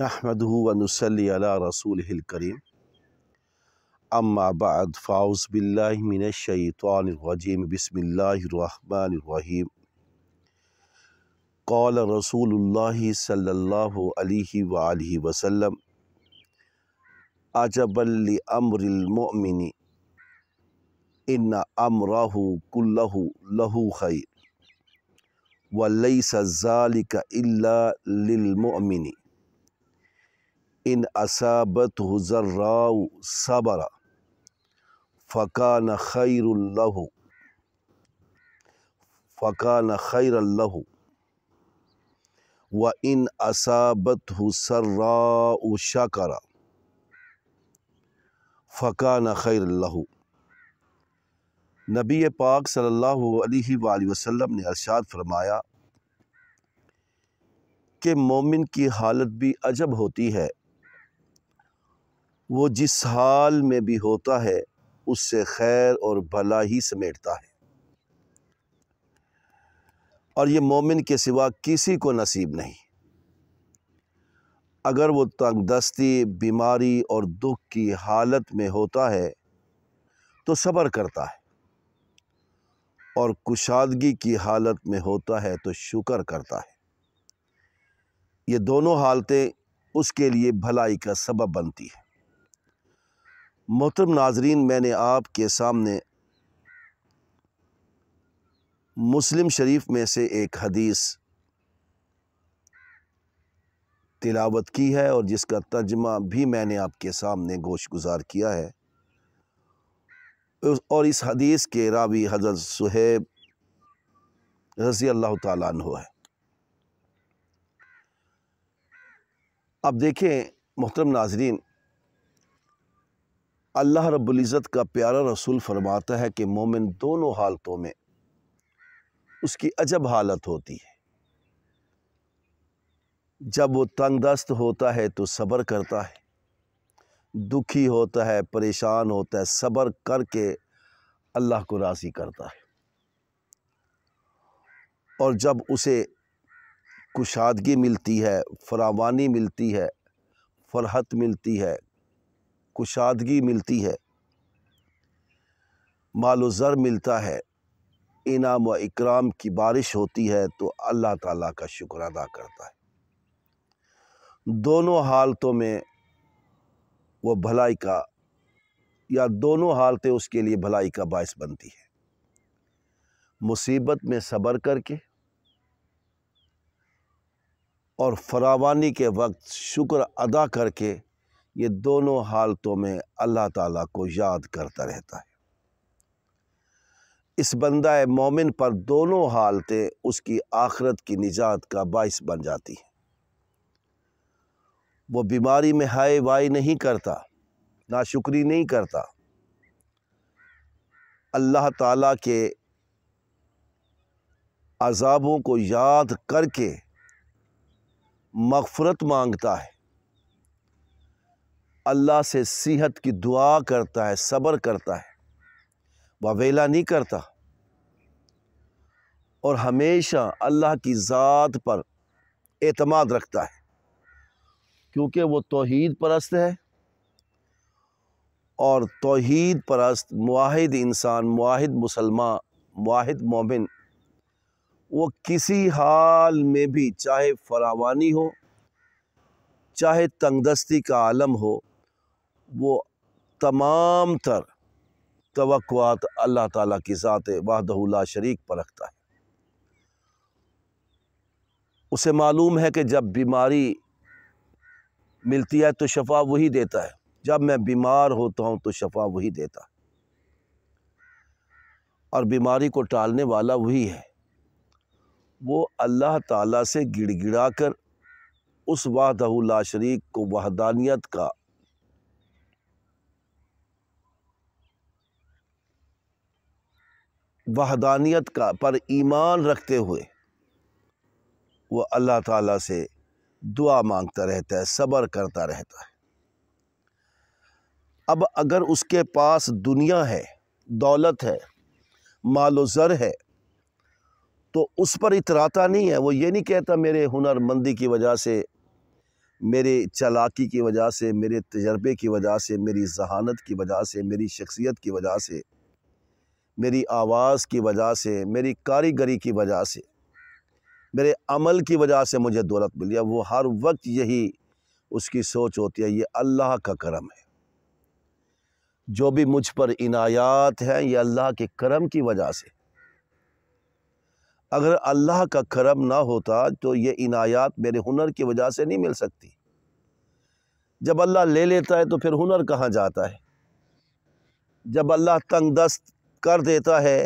نحمده و نسلی على رسوله الكریم اما بعد فاؤز باللہ من الشیطان الرجیم بسم اللہ الرحمن الرحیم قال رسول اللہ صلی اللہ علیہ وآلہ وسلم عجبا لعمر المؤمن ان عمره کلہ له خیر وليس ذلك إلا للمؤمنين ان حضر صبر فقان خیر اللہ فقان خیر اللہ و ان فقا نہ شکر فقان خیر اللہ نبی پاک صلی اللہ علیہ وآلہ وسلم نے ارشاد فرمایا کہ مومن کی حالت بھی عجب ہوتی ہے وہ جس حال میں بھی ہوتا ہے اس سے خیر اور بھلا ہی سمیٹتا ہے اور یہ مومن کے سوا کسی کو نصیب نہیں اگر وہ تنگ دستی بیماری اور دکھ کی حالت میں ہوتا ہے تو صبر کرتا ہے اور کشادگی کی حالت میں ہوتا ہے تو شکر کرتا ہے یہ دونوں حالتیں اس کے لیے بھلائی کا سبب بنتی ہے محترم ناظرین میں نے آپ کے سامنے مسلم شریف میں سے ایک حدیث تلاوت کی ہے اور جس کا ترجمہ بھی میں نے آپ کے سامنے گوش گزار کیا ہے اور اس حدیث کے راوی حضرت صہیب رضی اللہ تعالیٰ عنہ ہے اب دیکھیں محترم ناظرین اللہ رب العزت کا پیارا رسول فرماتا ہے کہ مومن دونوں حالتوں میں اس کی عجب حالت ہوتی ہے جب وہ تنگ دست ہوتا ہے تو صبر کرتا ہے دکھی ہوتا ہے پریشان ہوتا ہے صبر کر کے اللہ کو راضی کرتا ہے اور جب اسے کشادگی ملتی ہے فراوانی ملتی ہے فرحت ملتی ہے کشادگی ملتی ہے مال و ذر ملتا ہے انعام و اکرام کی بارش ہوتی ہے تو اللہ تعالیٰ کا شکر ادا کرتا ہے دونوں حالتوں میں وہ بھلائی کا یا دونوں حالتیں اس کے لیے بھلائی کا باعث بنتی ہے مصیبت میں صبر کر کے اور فراوانی کے وقت شکر ادا کر کے یہ دونوں حالتوں میں اللہ تعالیٰ کو یاد کرتا رہتا ہے اس بندہ مومن پر دونوں حالتیں اس کی آخرت کی نجات کا باعث بن جاتی ہیں وہ بیماری میں ہائے وائی نہیں کرتا ناشکری نہیں کرتا اللہ تعالیٰ کے عذابوں کو یاد کر کے مغفرت مانگتا ہے اللہ سے صحت کی دعا کرتا ہے صبر کرتا ہے وویلا نہیں کرتا اور ہمیشہ اللہ کی ذات پر اعتماد رکھتا ہے کیونکہ وہ توحید پرست ہے اور توحید پرست معاہد انسان معاہد مسلمان معاہد مومن وہ کسی حال میں بھی چاہے فراوانی ہو چاہے تنگ دستی کا عالم ہو وہ تمام تر توقعات اللہ تعالیٰ کی ذات وحدہ اللہ شریک پر رکھتا ہے اسے معلوم ہے کہ جب بیماری ملتی ہے تو شفا وہی دیتا ہے جب میں بیمار ہوتا ہوں تو شفا وہی دیتا ہے اور بیماری کو ٹالنے والا وہی ہے وہ اللہ تعالیٰ سے گڑ گڑا کر اس وحدہ اللہ شریک کو وحدانیت کا وحدانیت کا پر ایمان رکھتے ہوئے وہ اللہ تعالیٰ سے دعا مانگتا رہتا ہے صبر کرتا رہتا ہے اب اگر اس کے پاس دنیا ہے دولت ہے مال و ذر ہے تو اس پر اتراتا نہیں ہے وہ یہ نہیں کہتا میرے ہنر مندی کی وجہ سے میرے چلاکی کی وجہ سے میرے تجربے کی وجہ سے میری ذہانت کی وجہ سے میری شخصیت کی وجہ سے میری آواز کی وجہ سے میری کاریگری کی وجہ سے میرے عمل کی وجہ سے مجھے دولت ملی ہے وہ ہر وقت یہی اس کی سوچ ہوتی ہے یہ اللہ کا کرم ہے جو بھی مجھ پر عنایات ہیں یہ اللہ کے کرم کی وجہ سے اگر اللہ کا کرم نہ ہوتا تو یہ عنایات میرے ہنر کی وجہ سے نہیں مل سکتی جب اللہ لے لیتا ہے تو پھر ہنر کہاں جاتا ہے جب اللہ تنگ دست کر دیتا ہے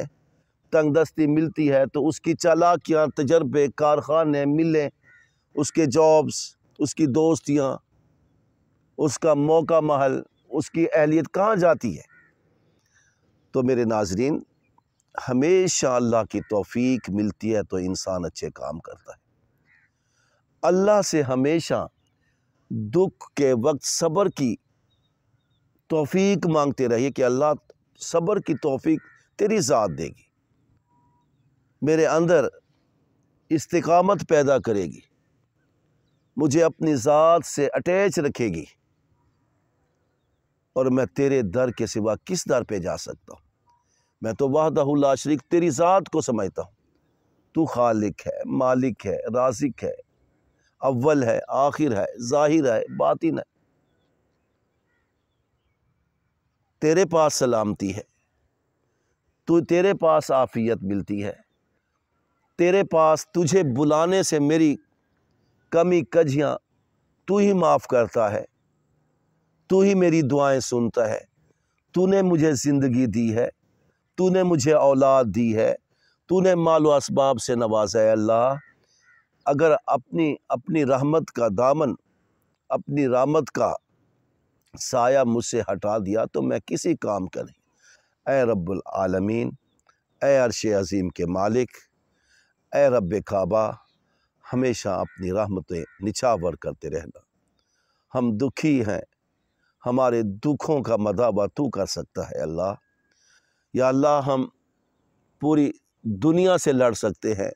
تنگ دستی ملتی ہے تو اس کی چالاکیاں تجربے کارخانے ملیں اس کے جابز اس کی دوستیاں اس کا موقع محل اس کی اہلیت کہاں جاتی ہے تو میرے ناظرین ہمیشہ اللہ کی توفیق ملتی ہے تو انسان اچھے کام کرتا ہے اللہ سے ہمیشہ دکھ کے وقت صبر کی توفیق مانگتے رہیے کہ اللہ صبر کی توفیق تیری ذات دے گی میرے اندر استقامت پیدا کرے گی مجھے اپنی ذات سے اٹیچ رکھے گی اور میں تیرے در کے سوا کس در پہ جا سکتا ہوں میں تو وحدہ اللہ شریک تیری ذات کو سمجھتا ہوں تو خالق ہے مالک ہے رازق ہے اول ہے آخر ہے ظاہر ہے باطن ہے تیرے پاس سلامتی ہے تو تیرے پاس آفیت ملتی ہے تیرے پاس تجھے بلانے سے میری کمی کجیاں تو ہی معاف کرتا ہے تو ہی میری دعائیں سنتا ہے تو نے مجھے زندگی دی ہے تو نے مجھے اولاد دی ہے تو نے مال و اسباب سے ہے اللہ اگر اپنی اپنی رحمت کا دامن اپنی رحمت کا سایہ مجھ سے ہٹا دیا تو میں کسی کام کا نہیں اے رب العالمین اے عرش عظیم کے مالک اے رب کعبہ ہمیشہ اپنی رحمتیں نچھاور کرتے رہنا ہم دکھی ہیں ہمارے دکھوں کا مداوع تو کر سکتا ہے اللہ یا اللہ ہم پوری دنیا سے لڑ سکتے ہیں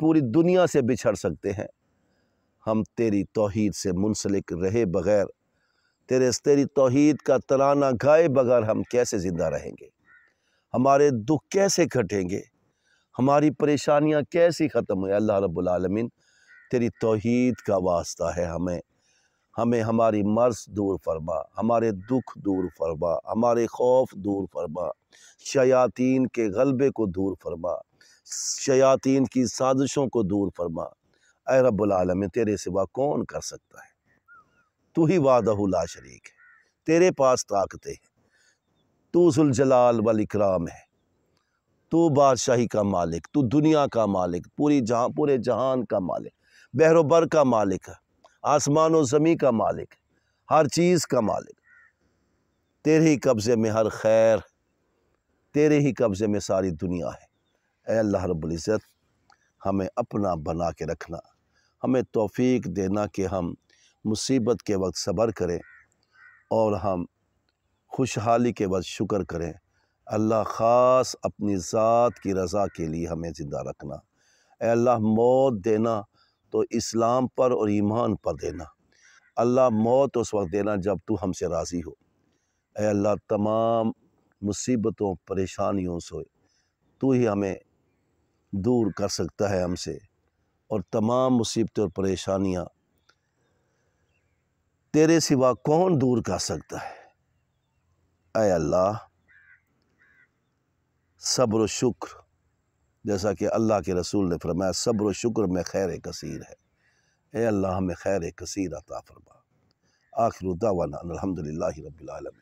پوری دنیا سے بچھڑ سکتے ہیں ہم تیری توحید سے منسلک رہے بغیر تیرے تیری توحید کا ترانہ گائے بغیر ہم کیسے زندہ رہیں گے ہمارے دکھ کیسے کھٹیں گے ہماری پریشانیاں کیسی ختم ہوئیں اللہ رب العالمین تیری توحید کا واسطہ ہے ہمیں ہمیں ہماری مرض دور فرما ہمارے دکھ دور فرما ہمارے خوف دور فرما شیاطین کے غلبے کو دور فرما شیاطین کی سازشوں کو دور فرما اے رب العالمین تیرے سوا کون کر سکتا ہے تو ہی وعدہ لا شریک ہے تیرے پاس طاقتیں تو ذوالجلال والاکرام ہے تو بادشاہی کا مالک تو دنیا کا مالک پوری جہاں پورے جہان کا مالک بحر و بر کا مالک ہے آسمان و زمین کا مالک ہر چیز کا مالک تیرے ہی قبضے میں ہر خیر تیرے ہی قبضے میں ساری دنیا ہے اے اللہ رب العزت ہمیں اپنا بنا کے رکھنا ہمیں توفیق دینا کہ ہم مصیبت کے وقت صبر کریں اور ہم خوشحالی کے وقت شکر کریں اللہ خاص اپنی ذات کی رضا کے لیے ہمیں زندہ رکھنا اے اللہ موت دینا تو اسلام پر اور ایمان پر دینا اللہ موت اس وقت دینا جب تو ہم سے راضی ہو اے اللہ تمام مصیبتوں پریشانیوں سے تو ہی ہمیں دور کر سکتا ہے ہم سے اور تمام مصیبتیں اور پریشانیاں تیرے سوا کون دور کر سکتا ہے اے اللہ صبر و شکر جیسا کہ اللہ کے رسول نے فرمایا صبر و شکر میں خیر کثیر ہے اے اللہ میں خیر کثیر عطا فرما آخر دعوانا الحمدللہ رب العالمین